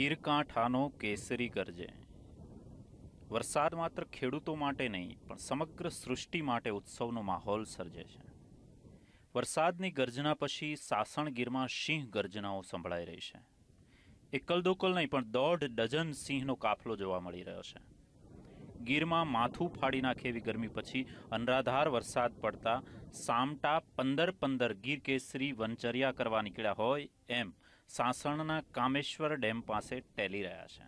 ગીરકાંઠાનો કેસરી ગરજે વરસાદ માત્ર ખેડૂતો માટે નહીં પણ સમગ્ર સૃષ્ટિ માટે ઉત્સવનો માહોલ સર્જે છે વરસાદની ગર્જના પછી સાસણ ગીરમાં સિંહ ગર્જનાઓ સંભળાઈ રહી છે એકલ દોકલ નહીં પણ દોઢ ડઝન સિંહનો કાફલો જોવા મળી રહ્યો છે ગીરમાં માથું ફાડી નાખે એવી ગરમી પછી અનરાધાર વરસાદ પડતા સામટા પંદર પંદર ગીર કેસરી વનચર્યા કરવા નીકળ્યા હોય એમ સાસણના કામેશ્વર ડેમ પાસે ટેલી રહ્યા છે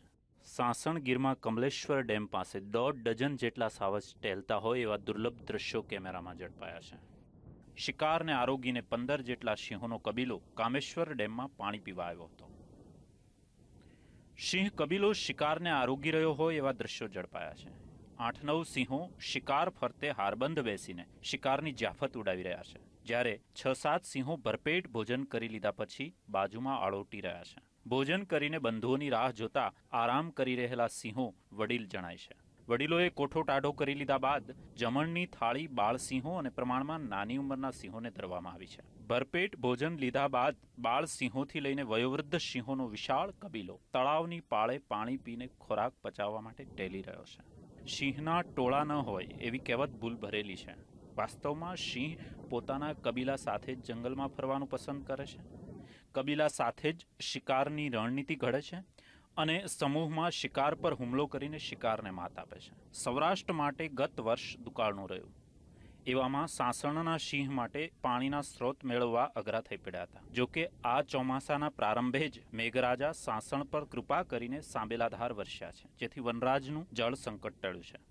સાસણ ગીરમાં કમલેશ્વર ડેમ પાસે દોઢ ડઝન જેટલા સાવજ ટેલતા હોય એવા દુર્લભ દ્રશ્યો કેમેરામાં ઝડપાયા છે શિકારને આરોગીને પંદર જેટલા સિંહોનો કબીલો કામેશ્વર ડેમમાં પાણી પીવા આવ્યો હતો સિંહ કબીલો શિકારને આરોગી રહ્યો હોય એવા દ્રશ્યો ઝડપાયા છે આઠ નવ સિંહો શિકાર ફરતે હારબંધ બેસીને શિકારની જાફત ઉડાવી રહ્યા છે જ્યારે છ સાત સિંહો ભરપેટ ભોજન કરી લીધા પછી બાજુમાં આળોટી રહ્યા છે ભોજન કરીને બંધુઓની રાહ જોતા આરામ કરી રહેલા સિંહો વડીલ જણાય છે વડીલોએ કોઠો ટાઢો કરી લીધા બાદ જમણની થાળી બાળસિંહો અને પ્રમાણમાં નાની ઉંમરના સિંહોને ધરવામાં આવી છે ભરપેટ ભોજન લીધા બાદ બાળ સિંહોથી લઈને વયોવૃદ્ધ સિંહોનો વિશાળ કબીલો તળાવની પાળે પાણી પીને ખોરાક પચાવવા માટે ટેલી રહ્યો છે સિંહના ટોળા ન હોય એવી કહેવત ભૂલ ભરેલી છે વાસ્તવમાં સિંહ પોતાના કબીલા સાથે જ જંગલમાં ફરવાનું પસંદ કરે છે કબીલા સાથે જ શિકારની રણનીતિ ઘડે છે અને સમૂહમાં શિકાર પર હુમલો કરીને શિકારને માત આપે છે સૌરાષ્ટ્ર માટે ગત વર્ષ દુકાળનું રહ્યું એવામાં સાસણના સિંહ માટે પાણીના સ્ત્રોત મેળવવા અઘરા થઈ પડ્યા હતા જોકે આ ચોમાસાના પ્રારંભે જ મેઘરાજા સાસણ પર કૃપા કરીને સાંબેલાધાર વરસ્યા છે જેથી વનરાજનું જળ સંકટ ટળ્યું છે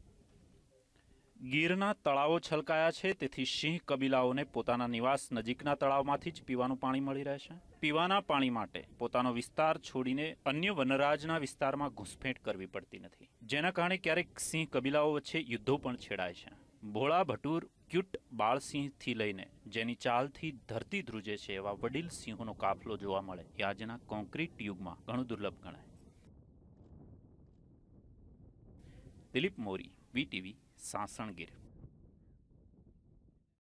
ગીરના તળાવો છલકાયા છે તેથી સિંહ કબીલાઓને પોતાના નિવાસ નજીકના તળાવમાંથી જ પીવાનું પાણી મળી રહેશે પીવાના પાણી માટે પોતાનો વિસ્તાર છોડીને અન્ય વનરાજના વિસ્તારમાં ઘૂસપેંટ કરવી પડતી નથી જેના કારણે ક્યારેક સિંહ કબીલાઓ વચ્ચે યુદ્ધો પણ છેડાય છે ભોળા ભટુર ક્યુટ બાળસિંહથી લઈને જેની ચાલથી ધરતી ધ્રુજે છે એવા વડીલ સિંહોનો કાફલો જોવા મળે એ આજના કોન્ક્રીટ યુગમાં ઘણું દુર્લભ ગણાય દિલીપ મોરી વીટીવી સાસણગીર